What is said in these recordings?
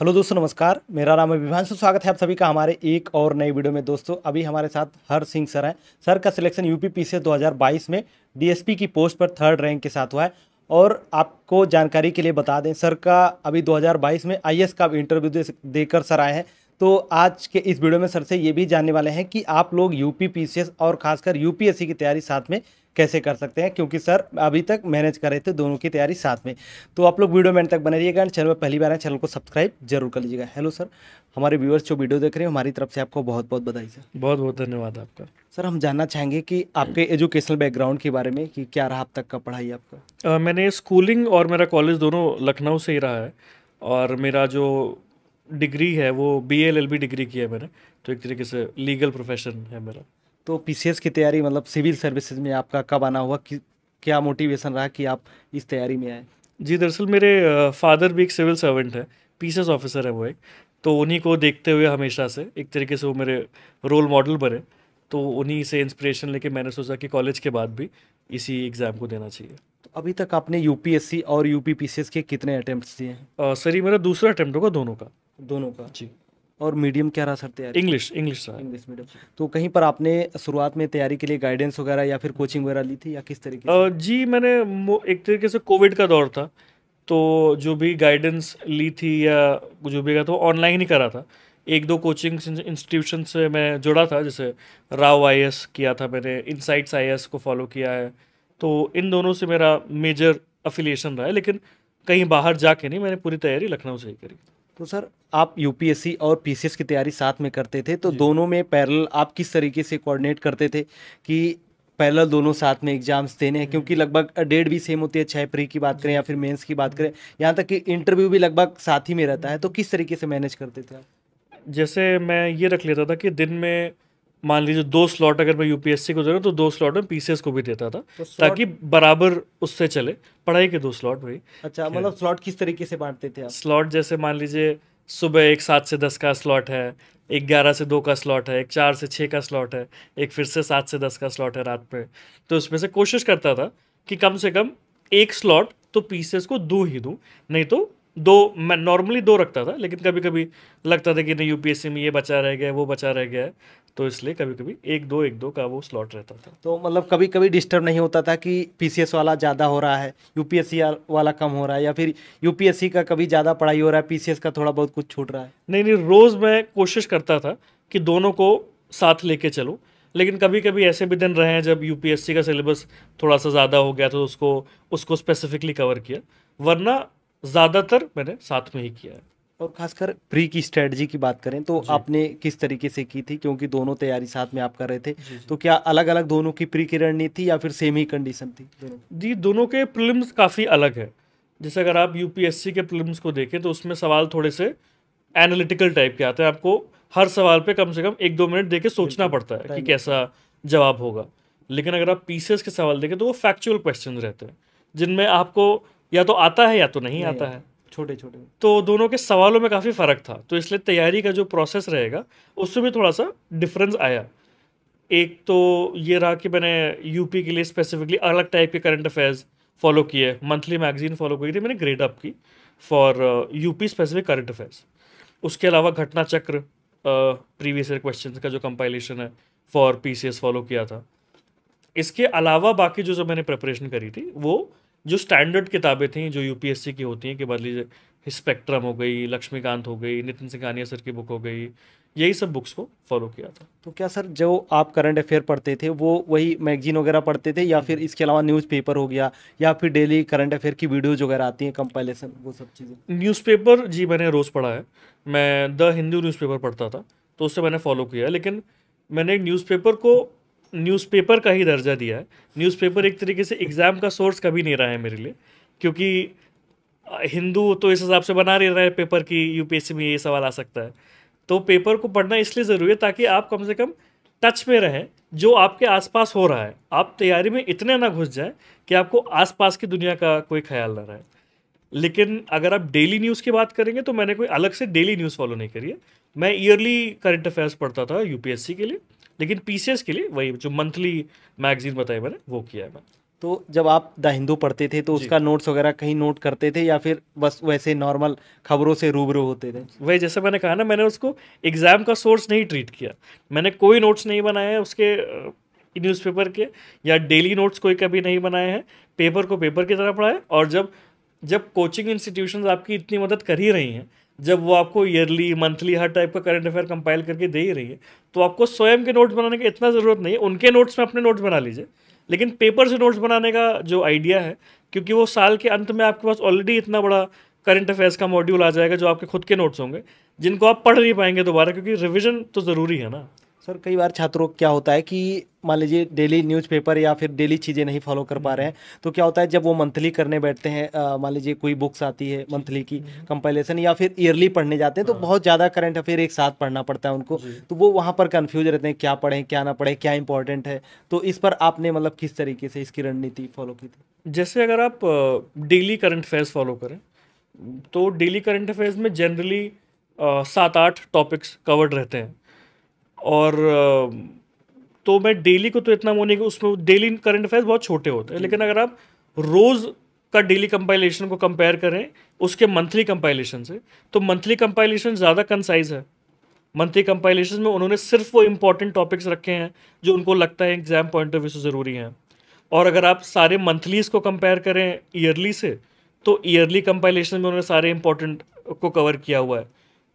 Hello दोस्तों नमस्कार मेरा नाम है विभांशु स्वागत है आप सभी का हमारे एक और नए वीडियो में दोस्तों अभी हमारे साथ हर सिंह सर हैं सर का सिलेक्शन यू पी 2022 में डीएसपी की पोस्ट पर थर्ड रैंक के साथ हुआ है और आपको जानकारी के लिए बता दें सर का अभी 2022 में आईएएस का इंटरव्यू दे, देकर सर आए हैं तो आज के इस वीडियो में सर से ये भी जानने वाले हैं कि आप लोग यूपी पीसीएस और खासकर यूपीएससी की तैयारी साथ में कैसे कर सकते हैं क्योंकि सर अभी तक मैनेज कर रहे थे दोनों की तैयारी साथ में तो आप लोग वीडियो मैंने तक बने रहिएगा एंड चैनल पर पहली बार है चैनल को सब्सक्राइब जरूर कर लीजिएगा हेलो सर हमारे व्यूअर्स जो वीडियो देख रहे हैं हमारी तरफ से आपको बहुत बहुत बधाई सर बहुत बहुत धन्यवाद आपका सर हम जानना चाहेंगे कि आपके एजुकेशनल बैकग्राउंड के बारे में कि क्या रहा अब तक का पढ़ाई आपका आ, मैंने स्कूलिंग और मेरा कॉलेज दोनों लखनऊ से ही रहा है और मेरा जो डिग्री है वो B L L B degree की है मैंने तो एक तरीके से लीगल प्रोफेशन है मेरा तो पीसीएस की तैयारी मतलब सिविल सर्विसेज में आपका कब आना हुआ कि, क्या मोटिवेशन रहा कि आप इस तैयारी में आए जी दरअसल मेरे फादर भी एक सिविल सर्वेंट है पीसीएस ऑफिसर है वो एक तो उन्हीं को देखते हुए हमेशा से एक तरीके से वो मेरे रोल मॉडल बने तो उन्हीं से इंस्पिरेशन लेके मैंने सोचा कि कॉलेज के बाद भी इसी एग्ज़ाम को देना चाहिए तो अभी तक आपने यू और यू पीसीएस के कितने अटैम्प्ट दिए हैं सर ये मेरा दूसरा अटैम्प्ट होगा दोनों का दोनों का जी और मीडियम क्या रहा सर तैयारी इंग्लिश इंग्लिश इंग्लिश मीडियम तो कहीं पर आपने शुरुआत में तैयारी के लिए गाइडेंस वगैरह या फिर कोचिंग वगैरह ली थी या किस तरीके से? जी मैंने एक तरीके से कोविड का दौर था तो जो भी गाइडेंस ली थी या जो भी तो ऑनलाइन ही करा था एक दो कोचिंग इंस्टीट्यूशन से मैं जुड़ा था जैसे राव आई किया था मैंने इनसाइट्स आई को फॉलो किया है तो इन दोनों से मेरा मेजर अफिलिएशन रहा है लेकिन कहीं बाहर जाके नहीं मैंने पूरी तैयारी लखनऊ से ही करी तो सर आप यूपीएससी और पीसीएस की तैयारी साथ में करते थे तो दोनों में पैरल आप किस तरीके से कोऑर्डिनेट करते थे कि पैरल दोनों साथ में एग्जाम्स देने हैं क्योंकि हम्म। लगभग डेट भी सेम होती है छः प्री की बात करें या फिर मेंस की बात हम्म। करें यहाँ तक कि इंटरव्यू भी लगभग साथ ही में रहता है तो किस तरीके से मैनेज करते थे आप जैसे मैं ये रख लेता था कि दिन में मान लीजिए दो स्लॉट अगर मैं यूपीएससी को दे रहा हूँ तो दो स्लॉट में पीसीएस को भी देता था तो ताकि बराबर उससे चले पढ़ाई के दो स्लॉट भी अच्छा मतलब स्लॉट किस तरीके से बांटते थे स्लॉट जैसे मान लीजिए सुबह एक सात से दस का स्लॉट है एक ग्यारह से दो का स्लॉट है एक चार से छः का स्लॉट है एक फिर से सात से दस का स्लॉट है रात में तो उसमें से कोशिश करता था कि कम से कम एक स्लॉट तो पीसीएस को दो ही दूँ नहीं तो दो मैं नॉर्मली दो रखता था लेकिन कभी कभी लगता था कि नहीं यूपीएससी में ये बचा रह गया वो बचा रह गया तो इसलिए कभी कभी एक दो एक दो का वो स्लॉट रहता था तो मतलब कभी कभी डिस्टर्ब नहीं होता था कि पीसीएस वाला ज़्यादा हो रहा है यूपीएससी वाला कम हो रहा है या फिर यूपीएससी का कभी ज़्यादा पढ़ाई हो रहा है पीसीएस का थोड़ा बहुत कुछ छूट रहा है नहीं नहीं रोज़ मैं कोशिश करता था कि दोनों को साथ लेके चलूँ लेकिन कभी कभी ऐसे भी दिन रहे हैं जब यू का सिलेबस थोड़ा सा ज़्यादा हो गया तो उसको उसको स्पेसिफिकली कवर किया वरना ज़्यादातर मैंने साथ में ही किया है और खासकर प्री की स्ट्रेटजी की बात करें तो आपने किस तरीके से की थी क्योंकि दोनों तैयारी साथ में आप कर रहे थे जी, जी. तो क्या अलग अलग दोनों की प्री की रणनीति थी या फिर सेम ही कंडीशन थी जी दोनों के प्रिलिम्स काफ़ी अलग है जैसे अगर आप यूपीएससी के प्रिलिम्स को देखें तो उसमें सवाल थोड़े से एनालिटिकल टाइप के आते हैं आपको हर सवाल पर कम से कम एक दो मिनट दे सोचना पड़ता है कि कैसा जवाब होगा लेकिन अगर आप पी के सवाल देखें तो वो फैक्चुअल क्वेश्चन रहते हैं जिनमें आपको या तो आता है या तो नहीं, आता है छोटे छोटे तो दोनों के सवालों में काफ़ी फ़र्क था तो इसलिए तैयारी का जो प्रोसेस रहेगा उसमें भी थोड़ा सा डिफरेंस आया एक तो ये रहा कि मैंने यूपी के लिए स्पेसिफिकली अलग टाइप के करंट अफेयर्स फॉलो किए मंथली मैगजीन फॉलो की थी मैंने ग्रेड अप की for UP specific current affairs उसके अलावा घटना चक्र प्रीवियस ईयर क्वेश्चन का जो कंपाइलेशन है फॉर पी फॉलो किया था इसके अलावा बाकी जो जो मैंने प्रिपरेशन करी थी वो जो स्टैंडर्ड किताबें थी जो यूपीएससी की होती हैं कि बदली स्पेक्ट्रम हो गई लक्ष्मीकांत हो गई नितिन सिंघानिया सर की बुक हो गई यही सब बुक्स को फॉलो किया था तो क्या सर जो आप करंट अफेयर पढ़ते थे वो वही मैगजीन वगैरह पढ़ते थे या फिर इसके अलावा न्यूज़पेपर हो गया या फिर डेली करंट अफेयर की वीडियोज़ वगैरह आती हैं कंपाइलेशन वो सब चीज़ें न्यूज़पेपर जी मैंने रोज़ पढ़ा है मैं द हिंदू न्यूज़पेपर पढ़ता था तो उससे मैंने फॉलो किया लेकिन मैंने न्यूज़पेपर को न्यूज़पेपर का ही दर्जा दिया है न्यूज़पेपर एक तरीके से एग्ज़ाम का सोर्स कभी नहीं रहा है मेरे लिए क्योंकि हिंदू तो इस हिसाब से बना नहीं रहा है पेपर की यूपीएससी में ये सवाल आ सकता है तो पेपर को पढ़ना इसलिए ज़रूरी है ताकि आप कम से कम टच में रहें जो आपके आसपास हो रहा है आप तैयारी में इतने ना घुस जाए कि आपको आसपास की दुनिया का कोई ख्याल ना रहे लेकिन अगर आप डेली न्यूज़ की बात करेंगे तो मैंने कोई अलग से डेली न्यूज़ फॉलो नहीं करी है मैं ईयरली करंट अफेयर्स पढ़ता था यूपीएससी के लिए लेकिन पीसीएस के लिए वही जो मंथली मैगजीन बताई मैंने वो किया है मैंने तो जब आप द हिंदू पढ़ते थे तो उसका नोट्स वगैरह कहीं नोट करते थे या फिर बस वैसे नॉर्मल खबरों से रूबरू होते थे वही जैसे मैंने कहा ना मैंने उसको एग्ज़ाम का सोर्स नहीं ट्रीट किया मैंने कोई नोट्स नहीं बनाए हैं उसके न्यूज़पेपर के या डेली नोट्स कोई कभी नहीं बनाए हैं पेपर को पेपर की तरह पढ़ाए और जब जब कोचिंग इंस्टीट्यूशन आपकी इतनी मदद कर ही रही हैं जब वो आपको ईयरली मंथली हर टाइप का करंट अफेयर कंपाइल करके दे ही रही है तो आपको स्वयं के नोट्स बनाने की इतना ज़रूरत नहीं है उनके नोट्स में अपने नोट्स बना लीजिए लेकिन पेपर से नोट्स बनाने का जो आइडिया है क्योंकि वो साल के अंत में आपके पास ऑलरेडी इतना बड़ा करंट अफेयर्स का मॉड्यूल आ जाएगा जो आपके खुद के नोट्स होंगे जिनको आप पढ़ नहीं पाएंगे दोबारा क्योंकि रिविजन तो ज़रूरी है ना सर कई बार छात्रों को क्या होता है कि मान लीजिए डेली न्यूज़पेपर या फिर डेली चीज़ें नहीं फॉलो कर पा रहे हैं तो क्या होता है जब वो मंथली करने बैठते हैं मान लीजिए कोई बुक्स आती है मंथली की कंपाइलेशन हम्म। या फिर ईयरली पढ़ने जाते हैं तो हाँ। बहुत ज़्यादा करंट अफेयर एक साथ पढ़ना पड़ता है उनको तो वो वहाँ पर कन्फ्यूज रहते हैं क्या पढ़ें क्या ना पढ़ें क्या इंपॉर्टेंट है तो इस पर आपने मतलब किस तरीके से इसकी रणनीति फॉलो की थी जैसे अगर आप डेली करंट अफेयर्स फॉलो करें तो डेली करंट अफेयर्स में जनरली सात आठ टॉपिक्स कवर्ड रहते हैं और तो मैं डेली को तो इतना वो नहीं कि उसमें डेली करंट अफेयर्स बहुत छोटे होते हैं लेकिन अगर आप रोज़ का डेली कंपाइलेशन को कंपेयर करें उसके मंथली कंपाइलेशन से तो मंथली कंपाइलेशन ज़्यादा कंसाइज है मंथली कंपाइलेशन में उन्होंने सिर्फ वो इंपॉर्टेंट टॉपिक्स रखे हैं जो उनको लगता है एग्जाम पॉइंट ऑफ व्यू से ज़रूरी हैं और अगर आप सारे मंथलीज को कंपेयर करें ईयरली से तो ईयरली कंपाइलेशन में उन्होंने सारे इंपॉर्टेंट को कवर किया हुआ है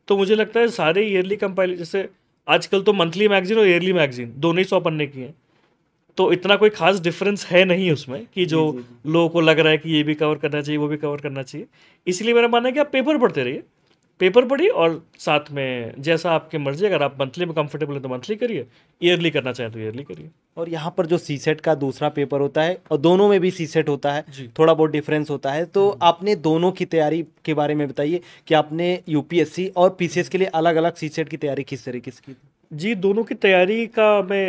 तो मुझे लगता है सारे ईयरली कंपाइल जैसे आजकल तो मंथली मैगजीन और ईयरली मैगजीन दोनों ही सौ पन्ने की हैं तो इतना कोई खास डिफरेंस है नहीं उसमें कि जो लोगों को लग रहा है कि ये भी कवर करना चाहिए वो भी कवर करना चाहिए इसलिए मेरा मानना है कि आप पेपर पढ़ते रहिए पेपर पढ़ी और साथ में जैसा आपके मर्जी अगर आप मंथली में कंफर्टेबल है तो मंथली करिए ईयरली करना चाहें तो ईयरली करिए और यहाँ पर जो सी सेट का दूसरा पेपर होता है और दोनों में भी सी सेट होता है थोड़ा बहुत डिफरेंस होता है तो हम्म। आपने दोनों की तैयारी के बारे में बताइए कि आपने यूपीएससी और पीसीएस के लिए अलग अलग सी सेट की तैयारी किस तरीके से की जी दोनों की तैयारी का मैं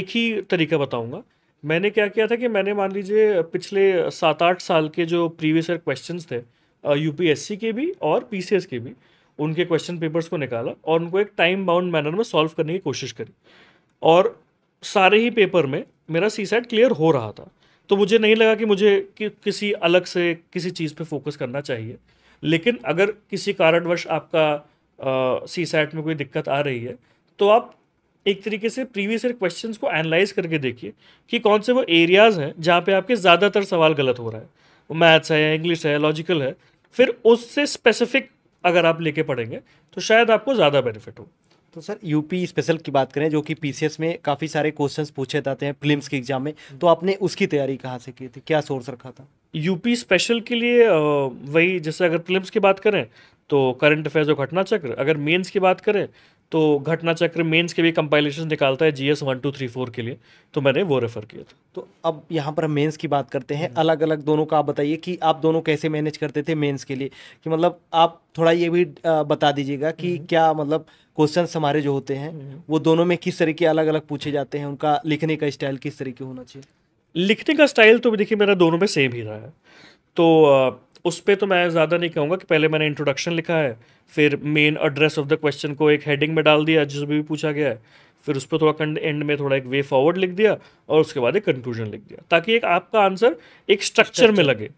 एक ही तरीका बताऊँगा मैंने क्या किया था कि मैंने मान लीजिए पिछले सात आठ साल के जो प्रीवियस ईयर क्वेश्चन थे यूपीएससी के भी और पीसीएस के भी उनके क्वेश्चन पेपर्स को निकाला और उनको एक टाइम बाउंड मैनर में सॉल्व करने की कोशिश करी और सारे ही पेपर में मेरा सी सेट क्लियर हो रहा था तो मुझे नहीं लगा कि मुझे कि, किसी अलग से किसी चीज़ पे फोकस करना चाहिए लेकिन अगर किसी कारणवश आपका सी सेट में कोई दिक्कत आ रही है तो आप एक तरीके से प्रीवियस ईयर क्वेश्चन को एनालाइज करके देखिए कि कौन से वो एरियाज़ हैं जहाँ पे आपके ज़्यादातर सवाल गलत हो रहा है मैथ्स है इंग्लिश है लॉजिकल है फिर उससे स्पेसिफिक अगर आप लेके पढ़ेंगे तो शायद आपको ज़्यादा बेनिफिट हो तो सर यूपी स्पेशल की बात करें जो कि पीसीएस में काफ़ी सारे क्वेश्चंस पूछे जाते हैं प्रीलिम्स के एग्जाम में हम्म। तो आपने उसकी तैयारी कहाँ से की थी क्या सोर्स रखा था यूपी स्पेशल के लिए वही जैसे अगर फिल्म्स की बात करें तो करंट अफेयर्स और घटना चक्र अगर मेंस की बात करें तो घटना चक्र मेंस के भी कंपाइलेशन निकालता है G S one two three four के लिए तो मैंने वो रेफ़र किया था तो अब यहाँ पर हम मेन्स की बात करते हैं अलग अलग दोनों का आप बताइए कि आप दोनों कैसे मैनेज करते थे मेंस के लिए कि मतलब आप थोड़ा ये भी बता दीजिएगा कि हम्म। क्या मतलब क्वेश्चन हमारे जो होते हैं हम्म। वो दोनों में किस तरीके अलग अलग पूछे जाते हैं उनका लिखने का स्टाइल किस तरीके होना चाहिए लिखने का स्टाइल तो देखिए मेरा दोनों में सेम ही रहा है तो उस पर तो मैं ज़्यादा नहीं कहूँगा कि पहले मैंने इंट्रोडक्शन लिखा है फिर main address of the question को एक हेडिंग में डाल दिया जिसमें भी पूछा गया है फिर उस पर थोड़ा एंड में थोड़ा एक वे फॉरवर्ड लिख दिया और उसके बाद एक कंक्लूजन लिख दिया ताकि एक आपका आंसर एक स्ट्रक्चर में लगे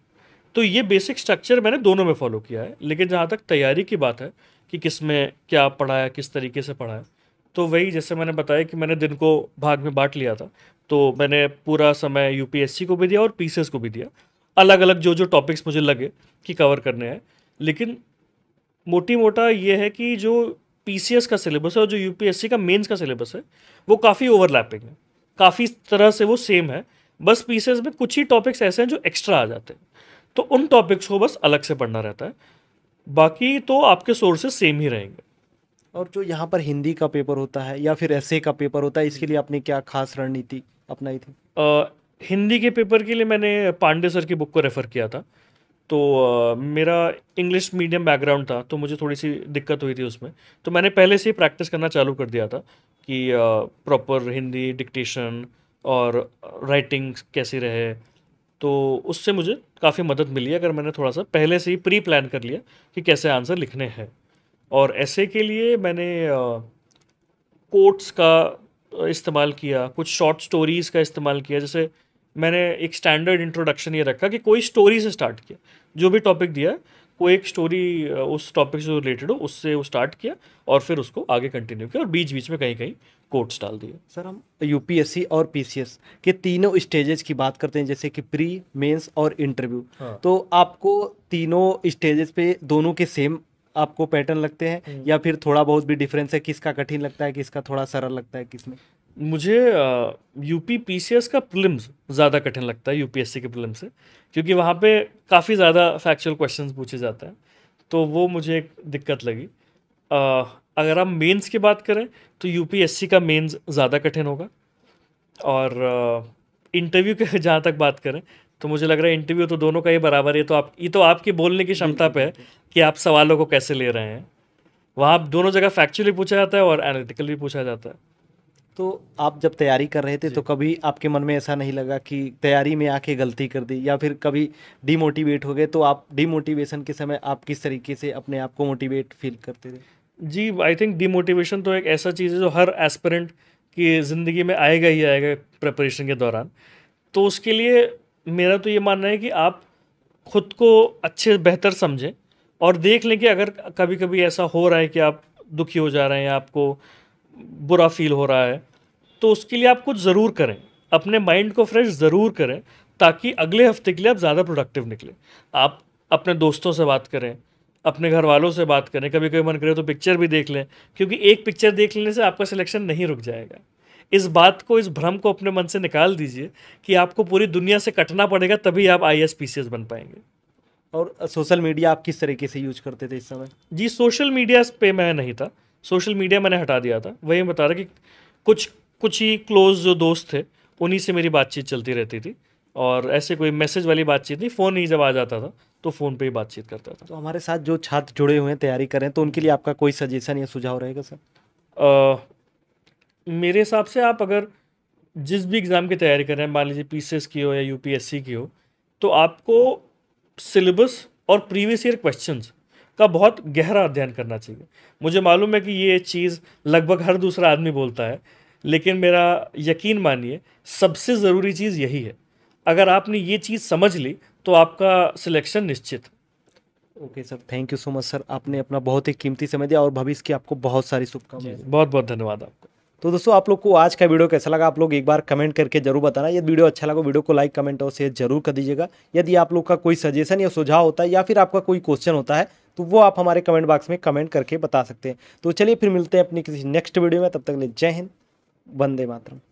तो ये बेसिक स्ट्रक्चर मैंने दोनों में फॉलो किया है लेकिन जहाँ तक तैयारी की बात है कि किस में क्या पढ़ाया किस तरीके से पढ़ाया तो वही जैसे मैंने बताया कि मैंने दिन को भाग में बांट लिया था तो मैंने पूरा समय यूपीएससी को भी दिया और पीसीएस को भी दिया अलग अलग जो जो टॉपिक्स मुझे लगे कि कवर करने हैं लेकिन मोटी मोटा ये है कि जो पी का सिलेबस है और जो यू का मेन्स का सिलेबस है वो काफ़ी ओवरलैपिंग है काफ़ी तरह से वो सेम है बस पी में कुछ ही टॉपिक्स ऐसे हैं जो एक्स्ट्रा आ जाते हैं तो उन टॉपिक्स को बस अलग से पढ़ना रहता है बाकी तो आपके सोर्सेज सेम ही रहेंगे और जो यहाँ पर हिंदी का पेपर होता है या फिर ऐसे का पेपर होता है इसके लिए आपने क्या खास रणनीति अपनाई थी हिंदी के पेपर के लिए मैंने पांडे सर की बुक को रेफ़र किया था तो uh, मेरा इंग्लिश मीडियम बैकग्राउंड था तो मुझे थोड़ी सी दिक्कत हुई थी उसमें तो मैंने पहले से ही प्रैक्टिस करना चालू कर दिया था कि प्रॉपर uh, हिंदी डिक्टेशन और राइटिंग कैसी रहे तो उससे मुझे काफ़ी मदद मिली अगर मैंने थोड़ा सा पहले से ही प्री प्लान कर लिया कि कैसे आंसर लिखने हैं और ऐसे के लिए मैंने कोट्स uh, का इस्तेमाल किया कुछ शॉर्ट स्टोरीज़ का इस्तेमाल किया जैसे मैंने एक स्टैंडर्ड इंट्रोडक्शन ये रखा कि कोई स्टोरी से स्टार्ट किया जो भी टॉपिक दिया है कोई एक स्टोरी उस टॉपिक से रिलेटेड हो उससे वो स्टार्ट किया और फिर उसको आगे कंटिन्यू किया और बीच बीच में कहीं कहीं कोट्स डाल दिए सर हम यूपीएससी और पीसीएस के तीनों स्टेजेस की बात करते हैं जैसे कि प्री मेंस और इंटरव्यू हाँ। तो आपको तीनों स्टेजेस पे दोनों के सेम आपको पैटर्न लगते हैं हम्म। या फिर थोड़ा बहुत भी डिफरेंस है किसका कठिन लगता है किसका थोड़ा सरल लगता है किसमें मुझे यूपी पीसीएस का प्रिलिम्स ज़्यादा कठिन लगता है यूपीएससी के प्रिलिम्स से क्योंकि वहाँ पे काफ़ी ज़्यादा फैक्चुअल क्वेश्चंस पूछे जाते हैं तो वो मुझे एक दिक्कत लगी आ, अगर आप मेंस की बात करें तो यूपीएससी का मेंस ज़्यादा कठिन होगा और इंटरव्यू के जहाँ तक बात करें तो मुझे लग रहा है इंटरव्यू तो दोनों का ही बराबर है तो आप ये तो आपकी बोलने की क्षमता पे है कि आप सवालों को कैसे ले रहे हैं वहाँ दोनों जगह फैक्चुअली पूछा जाता है और एनालिटिकली भी पूछा जाता है तो आप जब तैयारी कर रहे थे तो कभी आपके मन में ऐसा नहीं लगा कि तैयारी में आके गलती कर दी या फिर कभी डीमोटिवेट हो गए तो आप डीमोटिवेशन के समय आप किस तरीके से अपने आप को मोटिवेट फील करते थे जी आई थिंक डीमोटिवेशन तो एक ऐसा चीज़ है जो हर एस्पिरेंट की ज़िंदगी में आएगा ही आएगा प्रेपरेशन के दौरान तो उसके लिए मेरा तो ये मानना है कि आप खुद को अच्छे बेहतर समझें और देख लें कि अगर कभी कभी ऐसा हो रहा है कि आप दुखी हो जा रहे हैं आपको बुरा फील हो रहा है तो उसके लिए आप कुछ ज़रूर करें अपने माइंड को फ्रेश ज़रूर करें ताकि अगले हफ्ते के लिए आप ज़्यादा प्रोडक्टिव निकलें आप अपने दोस्तों से बात करें अपने घर वालों से बात करें कभी कभी मन करे तो पिक्चर भी देख लें क्योंकि एक पिक्चर देख लेने से आपका सिलेक्शन नहीं रुक जाएगा इस बात को इस भ्रम को अपने मन से निकाल दीजिए कि आपको पूरी दुनिया से कटना पड़ेगा तभी आप आई एस बन पाएंगे और सोशल मीडिया आप किस तरीके से यूज करते थे इस समय जी सोशल मीडिया पे मैं नहीं था सोशल मीडिया मैंने हटा दिया था वही बता रहा कि कुछ कुछ ही क्लोज जो दोस्त थे उन्हीं से मेरी बातचीत चलती रहती थी और ऐसे कोई मैसेज वाली बातचीत नहीं फ़ोन ही जब आ जाता था तो फ़ोन पे ही बातचीत करता था तो हमारे साथ जो छात्र जुड़े हुए हैं तैयारी करें तो उनके लिए आपका कोई सजेशन या सुझाव रहेगा सर मेरे हिसाब से आप अगर जिस भी एग्ज़ाम की तैयारी कर रहे हैं मान लीजिए पी की हो या यू की हो तो आपको सिलेबस और प्रीवियस ईयर क्वेश्चंस का बहुत गहरा अध्ययन करना चाहिए मुझे मालूम है कि ये चीज़ लगभग हर दूसरा आदमी बोलता है लेकिन मेरा यकीन मानिए सबसे ज़रूरी चीज़ यही है अगर आपने ये चीज़ समझ ली तो आपका सिलेक्शन निश्चित okay sir thank you so much sir आपने अपना बहुत ही कीमती समय दिया और भविष्य की आपको बहुत सारी शुभकामनाएं बहुत बहुत धन्यवाद आपको तो दोस्तों आप लोग को आज का वीडियो कैसा लगा आप लोग एक बार कमेंट करके जरूर बताना यदि वीडियो अच्छा लगा वीडियो को लाइक कमेंट और शेयर जरूर कर दीजिएगा यदि आप लोग का कोई सजेशन या सुझाव होता है या फिर आपका कोई क्वेश्चन होता है तो वो आप हमारे कमेंट बॉक्स में कमेंट करके बता सकते हैं तो चलिए फिर मिलते हैं अपनी किसी नेक्स्ट वीडियो में तब तक ले जय हिंद वंदे मातरम